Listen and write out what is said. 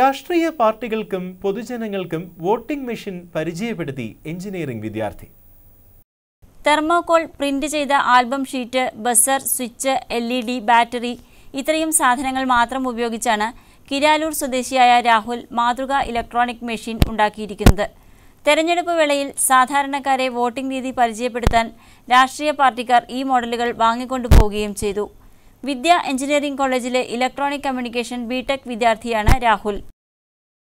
രാഷ്ട്രീയ പാർട്ടികൾക്കും പൊതുജനങ്ങൾക്കും വോട്ടിംഗ് മെഷീൻ പരിചയപ്പെടുത്തി എഞ്ചിനീയറിംഗ് വിദ്യാർത്ഥി തെർമോകോൾ പ്രിന്റ് ചെയ്ത album sheet buzzer switch L E D battery ഇത്രയും സാധനങ്ങൾ മാത്രം ഉപയോഗിച്ചാണ് കിരാലൂർ സ്വദേശിയായ രാഹുൽ മാതൃക ഇലക്ട്രോണിക് മെഷീൻ ഉണ്ടാക്കിയിരിക്കുന്നത് തെരഞ്ഞെടുപ്പ് വേളയിൽ സാധാരണക്കാരെ വോട്ടിംഗ് രീതി പരിചയപ്പെടുത്താൻ രാഷ്ട്രീയ പാർട്ടിക്കാർ ഈ മോഡലുകൾ വാങ്ങിക്കൊണ്ടുപോവുകയും ചെയ്തു വിദ്യ എഞ്ചിനീയറിംഗ് കോളേജിലെ ഇലക്ട്രോണിക് കമ്മ്യൂണിക്കേഷൻ ബിടെക് വിദ്യാർത്ഥിയാണ് രാഹുൽ